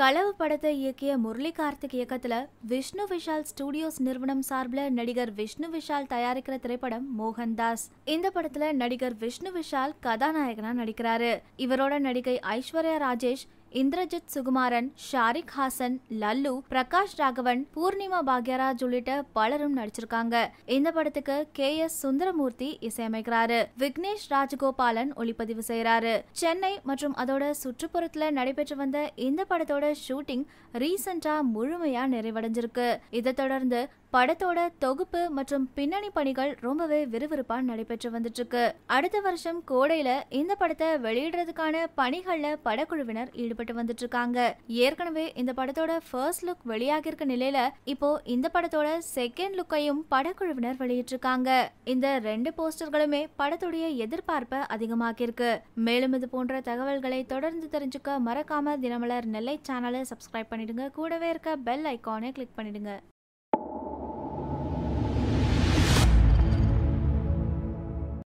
களவு படத்தை இயக்கிய முரளி கார்த்திக் இயக்கத்தில் விஷ்ணு விஷால் ஸ்டுடியோஸ் நிறுவனம் சார்பில் நடிகர் விஷ்ணு விஷால் தயாரிக்கிற திரைப்படம் மோகன்தாஸ் இந்த படத்துல நடிகர் விஷ்ணு விஷால் கதாநாயகனா நடிக்கிறாரு இவரோட நடிகை ஐஸ்வர்யா ராஜேஷ் இந்திரஜித் சுகுமாரன் ஷாரிக் ஹாசன் லல்லு பிரகாஷ் ராகவன் பூர்ணிமா பாக்யராஜ் உள்ளிட்ட பலரும் நடிச்சிருக்காங்க இந்த படத்துக்கு கே எஸ் சுந்தரமூர்த்தி இசையமைக்கிறாரு விக்னேஷ் ராஜகோபாலன் ஒளிப்பதிவு செய்யறாரு சென்னை மற்றும் அதோட சுற்றுப்புறத்துல நடைபெற்று வந்த இந்த படத்தோட ஷூட்டிங் ரீசெண்டா முழுமையா நிறைவடைஞ்சிருக்கு இதை தொடர்ந்து படத்தோட தொகுப்பு மற்றும் பின்னணி பணிகள் ரொம்பவே விறுவிறுப்பா நடைபெற்று வந்துட்டு இருக்கு அடுத்த வருஷம் கோடையில இந்த படத்தை வெளியிடுறதுக்கான பணிகள்ல படக்குழுவினர் ஈடுபட்டு பாடுபட்டு வந்துட்டு இருக்காங்க ஏற்கனவே இந்த படத்தோட ஃபர்ஸ்ட் லுக் வெளியாகிருக்க இருக்க நிலையில இப்போ இந்த படத்தோட செகண்ட் லுக்கையும் படக்குழுவினர் வெளியிட்டிருக்காங்க இந்த ரெண்டு போஸ்டர்களுமே படத்துடைய எதிர்பார்ப்பை அதிகமாக்கியிருக்கு மேலும் இது போன்ற தகவல்களை தொடர்ந்து தெரிஞ்சுக்க மறக்காம தினமலர் நெல்லை சேனலை சப்ஸ்கிரைப் பண்ணிடுங்க கூடவே இருக்க பெல் ஐக்கானை கிளிக் பண்ணிடுங்க